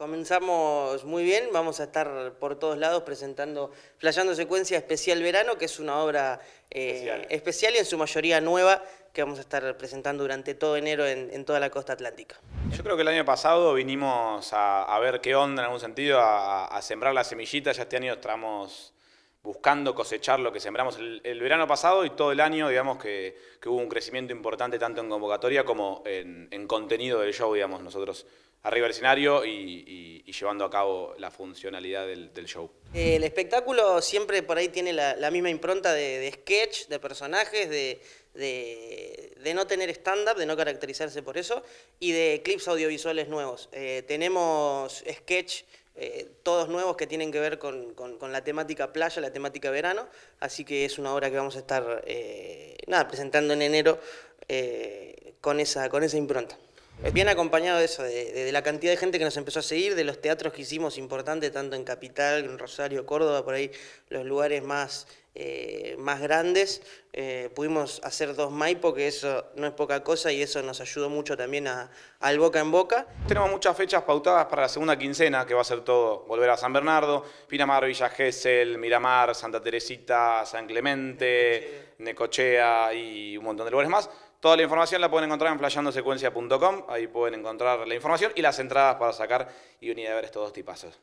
Comenzamos muy bien, vamos a estar por todos lados presentando Flayando Secuencia Especial Verano, que es una obra eh, especial. y en su mayoría nueva que vamos a estar presentando durante todo enero en, toda la costa atlántica. Yo creo que el año pasado vinimos a, ver qué onda en algún sentido, a, sembrar las semillitas, ya este año estamos buscando cosechar lo que sembramos el, verano pasado y todo el año, digamos que, hubo un crecimiento importante tanto en convocatoria como en contenido del show, digamos, nosotros arriba del escenario y, llevando a cabo la funcionalidad del, show. El espectáculo siempre por ahí tiene la, misma impronta de, sketch, de personajes, de, no tener stand-up, de no caracterizarse por eso, y de clips audiovisuales nuevos. Eh, tenemos sketch. Eh, todos nuevos que tienen que ver con, la temática playa, la temática verano, así que es una obra que vamos a estar eh, nada, presentando en enero con, esa, con esa impronta. Eh, bien acompañado de eso, de, la cantidad de gente que nos empezó a seguir, de los teatros que hicimos importantes, tanto en Capital, en Rosario, Córdoba, por ahí los lugares más, eh, más grandes. Eh, pudimos hacer dos Maipo, que eso no es poca cosa y eso nos ayudó mucho también al boca en boca. Tenemos muchas fechas pautadas para la segunda quincena, que va a ser todo. Volver a San Bernardo, Pinamar, Villa Gesell, Miramar, Santa Teresita, San Clemente, Necochea y un montón de lugares más. Toda la información la pueden encontrar en flashandosecuencia.com, ahí pueden encontrar la información y las entradas para sacar y unir a ver estos dos tipazos.